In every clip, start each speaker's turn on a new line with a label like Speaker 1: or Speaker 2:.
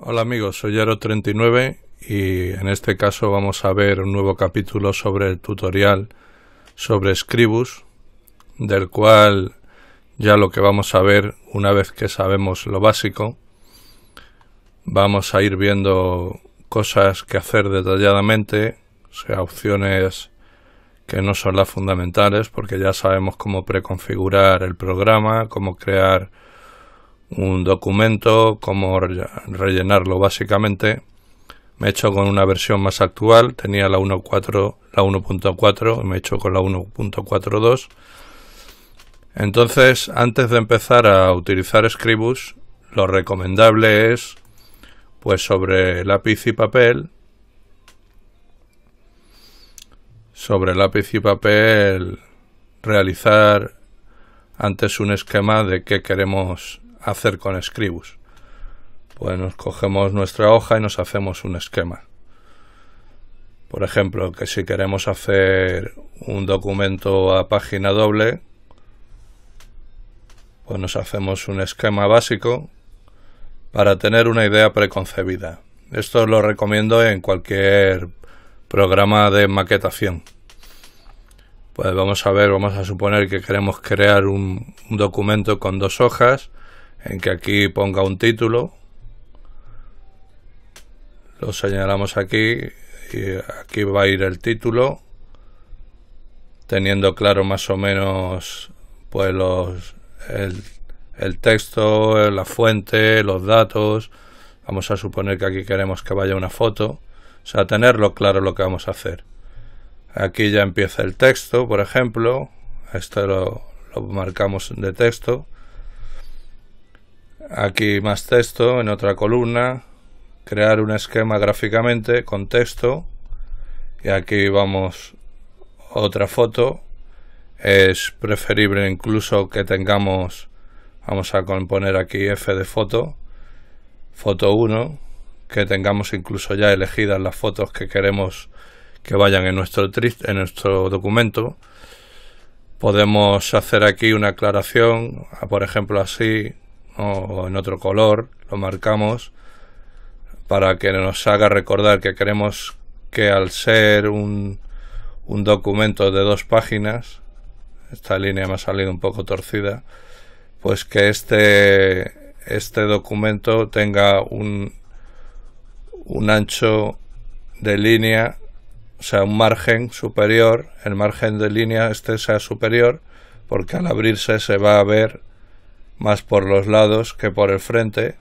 Speaker 1: Hola amigos, soy Aro39 y en este caso vamos a ver un nuevo capítulo sobre el tutorial sobre Scribus, del cual ya lo que vamos a ver una vez que sabemos lo básico, vamos a ir viendo cosas que hacer detalladamente, o sea, opciones que no son las fundamentales, porque ya sabemos cómo preconfigurar el programa, cómo crear un documento, cómo rellenarlo básicamente. Me he hecho con una versión más actual, tenía la 1.4, la 1.4, me he hecho con la 1.4.2. Entonces, antes de empezar a utilizar Scribus, lo recomendable es, pues sobre lápiz y papel, sobre lápiz y papel, realizar antes un esquema de qué queremos hacer con Scribus. Pues nos cogemos nuestra hoja y nos hacemos un esquema. Por ejemplo, que si queremos hacer un documento a página doble, pues nos hacemos un esquema básico para tener una idea preconcebida. Esto lo recomiendo en cualquier programa de maquetación. Pues vamos a ver, vamos a suponer que queremos crear un, un documento con dos hojas en que aquí ponga un título lo señalamos aquí y aquí va a ir el título teniendo claro más o menos pues los el, texto la fuente los datos vamos a suponer que aquí queremos que vaya una foto o sea tenerlo claro lo que vamos a hacer aquí ya empieza el texto por ejemplo Esto lo, lo marcamos de texto Aquí más texto en otra columna, crear un esquema gráficamente con texto y aquí vamos otra foto. Es preferible incluso que tengamos, vamos a componer aquí F de foto, foto 1, que tengamos incluso ya elegidas las fotos que queremos que vayan en nuestro, en nuestro documento. Podemos hacer aquí una aclaración, por ejemplo así, o en otro color, lo marcamos para que nos haga recordar que queremos que al ser un, un documento de dos páginas, esta línea me ha salido un poco torcida, pues que este, este documento tenga un, un ancho de línea, o sea, un margen superior, el margen de línea este sea superior, porque al abrirse se va a ver más por los lados que por el frente.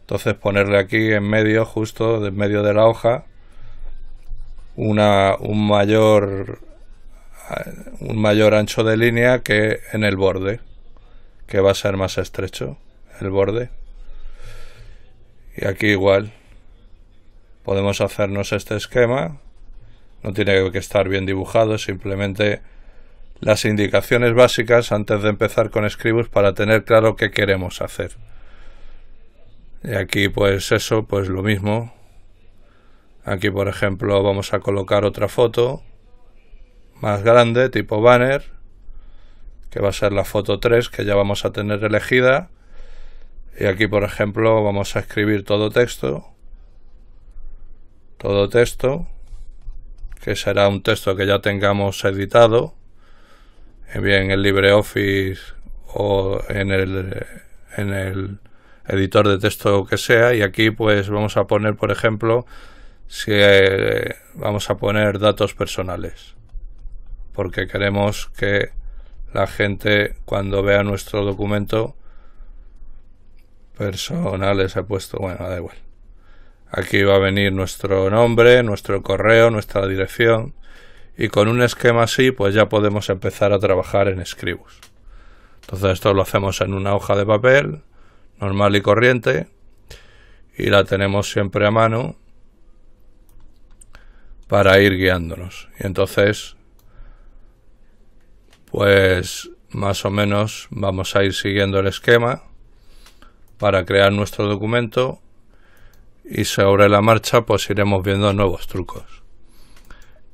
Speaker 1: Entonces ponerle aquí en medio, justo en medio de la hoja, una, un, mayor, un mayor ancho de línea que en el borde, que va a ser más estrecho el borde. Y aquí igual podemos hacernos este esquema. No tiene que estar bien dibujado, simplemente las indicaciones básicas antes de empezar con Scribus para tener claro qué queremos hacer. Y aquí pues eso, pues lo mismo. Aquí por ejemplo vamos a colocar otra foto más grande, tipo banner, que va a ser la foto 3 que ya vamos a tener elegida. Y aquí por ejemplo vamos a escribir todo texto. Todo texto, que será un texto que ya tengamos editado. Eh, bien en el LibreOffice o en el, editor de texto que sea. Y aquí pues vamos a poner, por ejemplo, si eh, vamos a poner datos personales. Porque queremos que la gente cuando vea nuestro documento personales he puesto, bueno, da igual. Aquí va a venir nuestro nombre, nuestro correo, nuestra dirección. Y con un esquema así, pues ya podemos empezar a trabajar en Scribus. Entonces esto lo hacemos en una hoja de papel, normal y corriente, y la tenemos siempre a mano para ir guiándonos. Y entonces, pues más o menos vamos a ir siguiendo el esquema para crear nuestro documento y sobre la marcha pues iremos viendo nuevos trucos.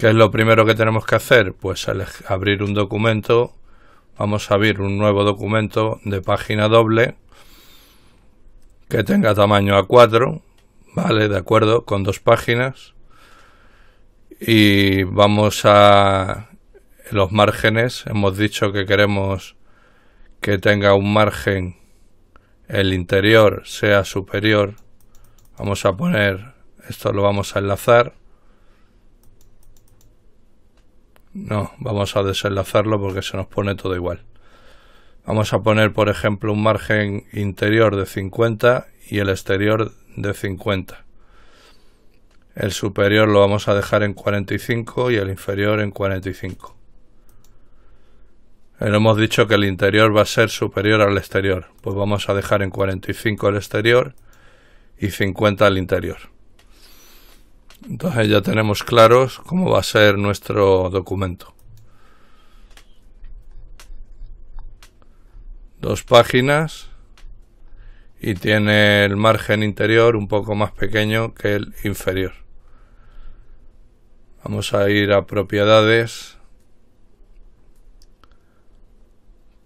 Speaker 1: ¿Qué es lo primero que tenemos que hacer? Pues abrir un documento, vamos a abrir un nuevo documento de página doble que tenga tamaño A4, ¿vale? De acuerdo, con dos páginas. Y vamos a los márgenes, hemos dicho que queremos que tenga un margen, el interior sea superior. Vamos a poner, esto lo vamos a enlazar No, vamos a desenlazarlo porque se nos pone todo igual. Vamos a poner, por ejemplo, un margen interior de 50 y el exterior de 50. El superior lo vamos a dejar en 45 y el inferior en 45. Eh, hemos dicho que el interior va a ser superior al exterior, pues vamos a dejar en 45 el exterior y 50 el interior. Entonces ya tenemos claros cómo va a ser nuestro documento. Dos páginas y tiene el margen interior un poco más pequeño que el inferior. Vamos a ir a propiedades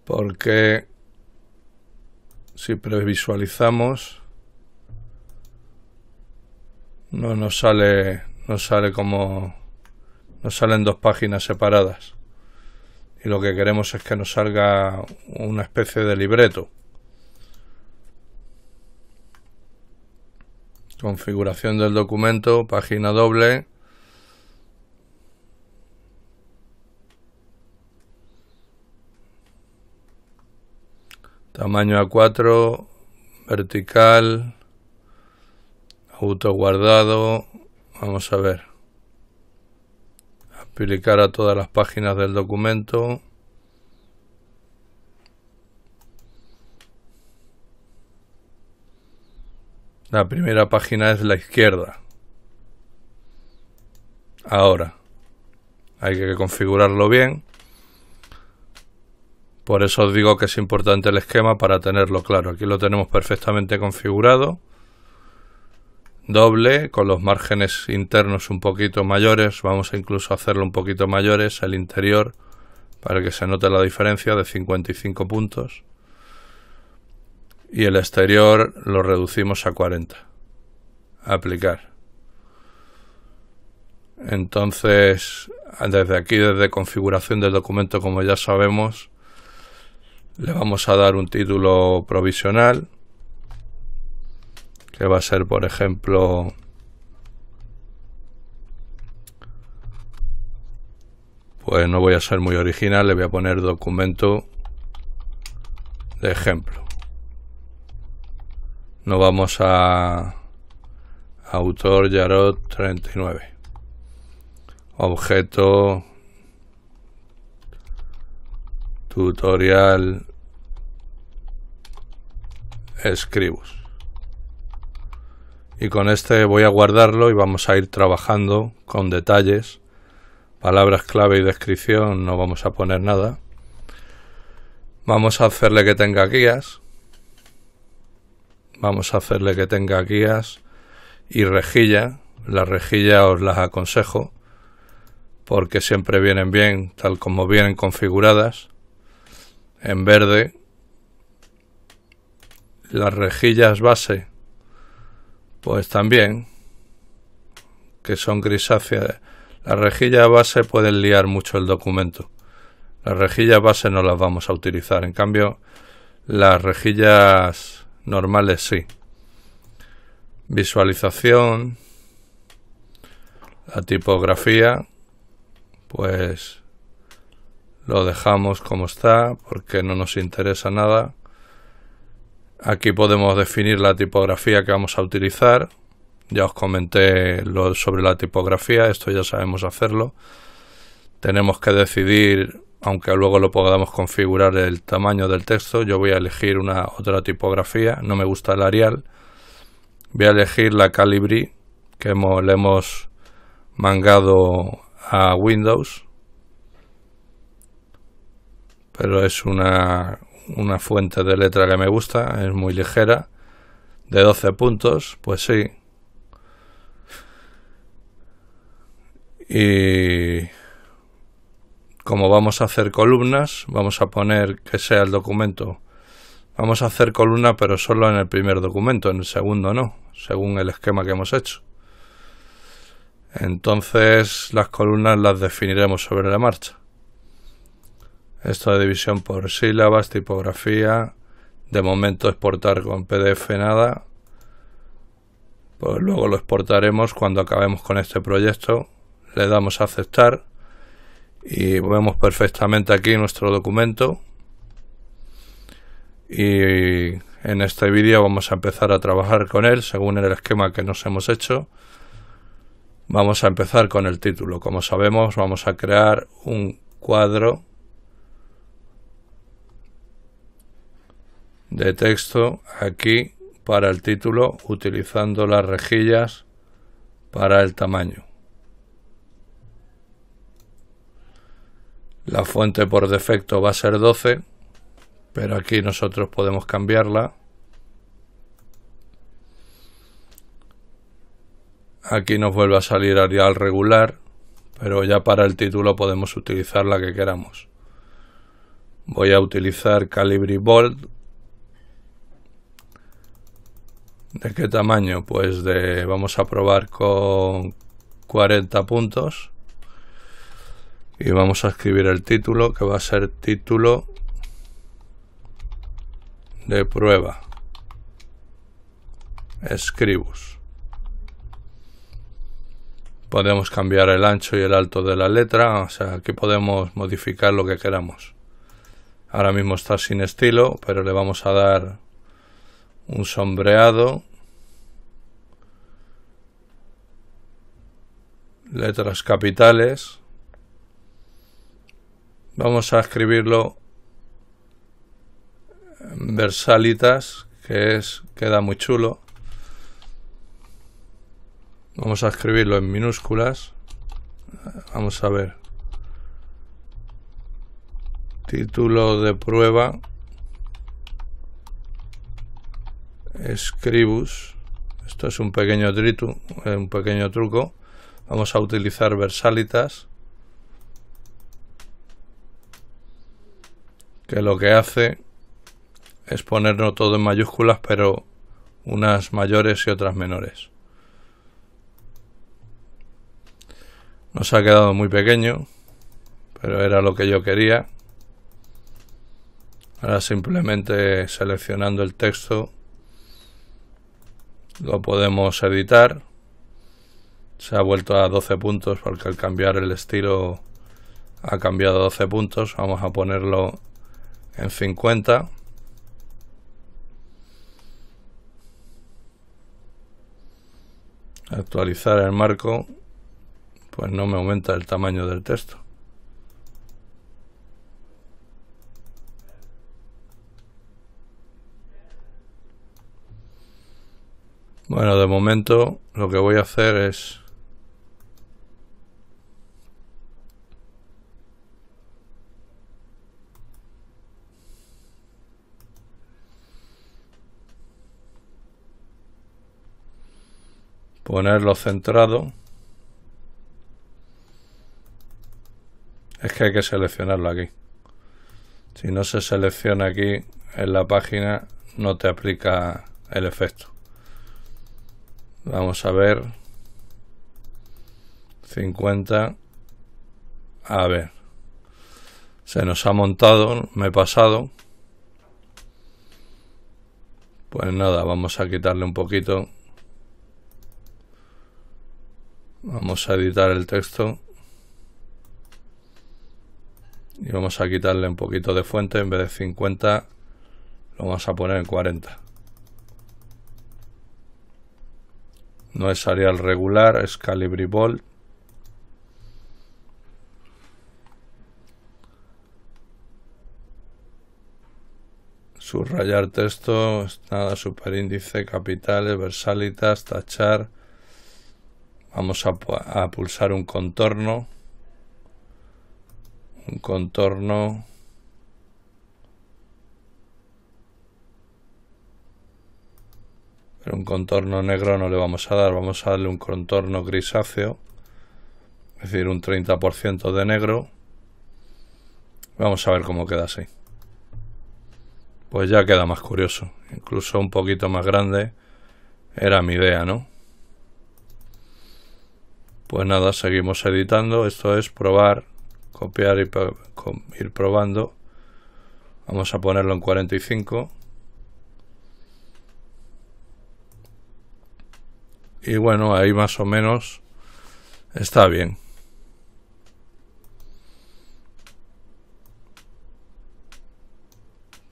Speaker 1: porque si previsualizamos no nos sale, no sale como, nos salen dos páginas separadas. Y lo que queremos es que nos salga una especie de libreto. Configuración del documento, página doble. Tamaño A4, vertical, Auto guardado. vamos a ver, aplicar a todas las páginas del documento. La primera página es la izquierda. Ahora, hay que configurarlo bien. Por eso os digo que es importante el esquema para tenerlo claro. Aquí lo tenemos perfectamente configurado doble, con los márgenes internos un poquito mayores, vamos a incluso hacerlo un poquito mayores, el interior, para que se note la diferencia de 55 puntos. Y el exterior lo reducimos a 40. Aplicar. Entonces, desde aquí, desde configuración del documento, como ya sabemos, le vamos a dar un título provisional que va a ser, por ejemplo, pues no voy a ser muy original, le voy a poner documento de ejemplo. No vamos a autor Yarot 39. Objeto tutorial escribus y con este voy a guardarlo y vamos a ir trabajando con detalles, palabras clave y descripción, no vamos a poner nada. Vamos a hacerle que tenga guías. Vamos a hacerle que tenga guías y rejilla. Las rejillas os las aconsejo porque siempre vienen bien tal como vienen configuradas. En verde, las rejillas base pues también, que son grisáceas. Las rejillas base pueden liar mucho el documento. Las rejillas base no las vamos a utilizar, en cambio, las rejillas normales sí. Visualización, la tipografía, pues lo dejamos como está porque no nos interesa nada. Aquí podemos definir la tipografía que vamos a utilizar. Ya os comenté sobre la tipografía, esto ya sabemos hacerlo. Tenemos que decidir, aunque luego lo podamos configurar, el tamaño del texto. Yo voy a elegir una otra tipografía, no me gusta el Arial. Voy a elegir la Calibri, que le hemos mangado a Windows. Pero es una, una fuente de letra que me gusta, es muy ligera, de 12 puntos, pues sí. Y como vamos a hacer columnas, vamos a poner que sea el documento. Vamos a hacer columna pero solo en el primer documento, en el segundo no, según el esquema que hemos hecho. Entonces las columnas las definiremos sobre la marcha. Esto de división por sílabas, tipografía. De momento exportar con PDF nada. Pues luego lo exportaremos cuando acabemos con este proyecto. Le damos a aceptar. Y vemos perfectamente aquí nuestro documento. Y en este vídeo vamos a empezar a trabajar con él según el esquema que nos hemos hecho. Vamos a empezar con el título. Como sabemos, vamos a crear un cuadro de texto aquí para el título utilizando las rejillas para el tamaño. La fuente por defecto va a ser 12, pero aquí nosotros podemos cambiarla. Aquí nos vuelve a salir Arial regular, pero ya para el título podemos utilizar la que queramos. Voy a utilizar Calibri Bold ¿De qué tamaño? Pues de, vamos a probar con 40 puntos. Y vamos a escribir el título, que va a ser título de prueba. Escribus. Podemos cambiar el ancho y el alto de la letra, o sea, aquí podemos modificar lo que queramos. Ahora mismo está sin estilo, pero le vamos a dar un sombreado, letras capitales. Vamos a escribirlo en versalitas, que es queda muy chulo. Vamos a escribirlo en minúsculas. Vamos a ver. Título de prueba Scribus. Esto es un pequeño, trito, eh, un pequeño truco. Vamos a utilizar versalitas. Que lo que hace es ponernos todo en mayúsculas, pero unas mayores y otras menores. Nos ha quedado muy pequeño, pero era lo que yo quería. Ahora simplemente seleccionando el texto lo podemos editar. Se ha vuelto a 12 puntos porque al cambiar el estilo ha cambiado 12 puntos. Vamos a ponerlo en 50. Actualizar el marco. Pues no me aumenta el tamaño del texto. Bueno, de momento lo que voy a hacer es... ponerlo centrado es que hay que seleccionarlo aquí si no se selecciona aquí en la página no te aplica el efecto Vamos a ver. 50. A ver. Se nos ha montado, me he pasado. Pues nada, vamos a quitarle un poquito. Vamos a editar el texto. Y vamos a quitarle un poquito de fuente. En vez de 50, lo vamos a poner en 40. No es Arial regular, es calibribol subrayar texto, nada, superíndice, capitales, versalitas, tachar. Vamos a, pulsar un contorno. Un contorno. un contorno negro no le vamos a dar, vamos a darle un contorno grisáceo, es decir, un 30% de negro. Vamos a ver cómo queda así. Pues ya queda más curioso, incluso un poquito más grande. Era mi idea, ¿no? Pues nada, seguimos editando. Esto es probar, copiar y ir probando. Vamos a ponerlo en 45. y bueno, ahí más o menos está bien.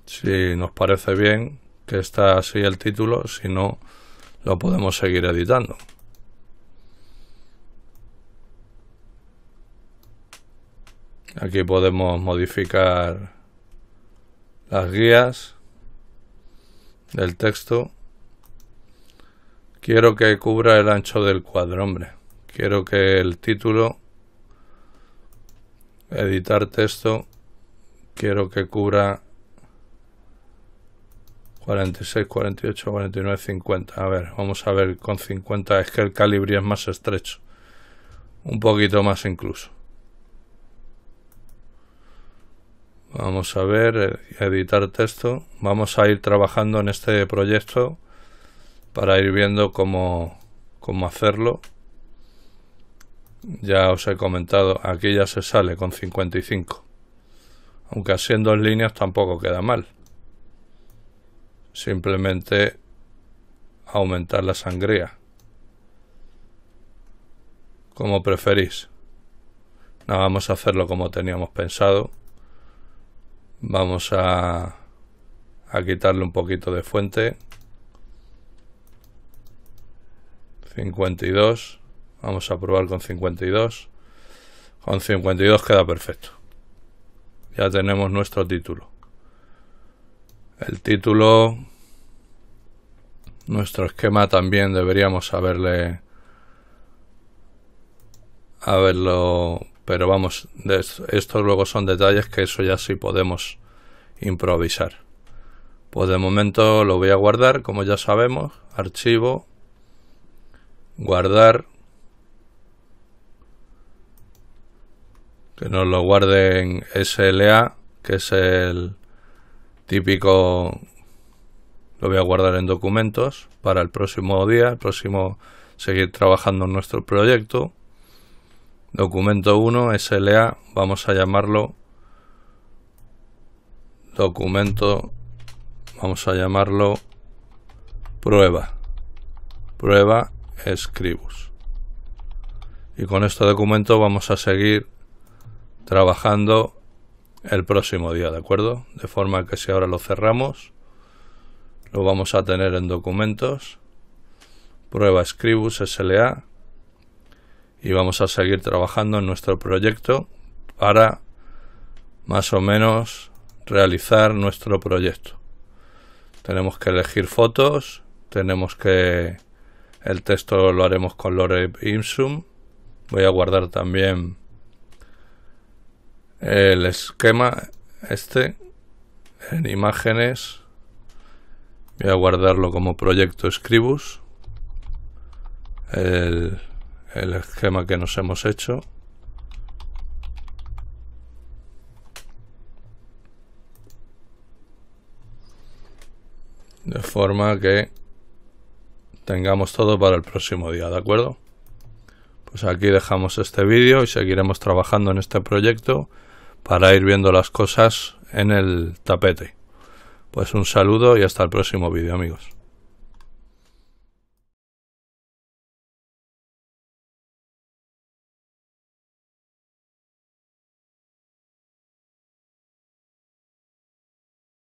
Speaker 1: Si nos parece bien que está así el título, si no, lo podemos seguir editando. Aquí podemos modificar las guías del texto. Quiero que cubra el ancho del cuadro, hombre. Quiero que el título, editar texto, quiero que cubra 46, 48, 49, 50. A ver, vamos a ver con 50. Es que el calibre es más estrecho. Un poquito más incluso. Vamos a ver, eh, editar texto. Vamos a ir trabajando en este proyecto para ir viendo cómo, hacerlo. Ya os he comentado, aquí ya se sale con 55. Aunque haciendo en líneas tampoco queda mal. Simplemente aumentar la sangría. Como preferís. No, vamos a hacerlo como teníamos pensado. Vamos a, a quitarle un poquito de fuente. 52. Vamos a probar con 52. Con 52 queda perfecto. Ya tenemos nuestro título. El título, nuestro esquema también deberíamos a verlo pero vamos, estos luego son detalles que eso ya sí podemos improvisar. Pues de momento lo voy a guardar, como ya sabemos, archivo, guardar que nos lo guarde en SLA que es el típico lo voy a guardar en documentos para el próximo día el próximo seguir trabajando en nuestro proyecto documento 1 SLA vamos a llamarlo documento vamos a llamarlo prueba prueba Scribus. Y con este documento vamos a seguir trabajando el próximo día, ¿de acuerdo? De forma que si ahora lo cerramos, lo vamos a tener en documentos, prueba Scribus SLA y vamos a seguir trabajando en nuestro proyecto para más o menos realizar nuestro proyecto. Tenemos que elegir fotos, tenemos que el texto lo haremos con Lore Imsum. Voy a guardar también el esquema este en imágenes. Voy a guardarlo como proyecto Scribus. El, el esquema que nos hemos hecho. De forma que tengamos todo para el próximo día, ¿de acuerdo? Pues aquí dejamos este vídeo y seguiremos trabajando en este proyecto para ir viendo las cosas en el tapete. Pues un saludo y hasta el próximo vídeo, amigos.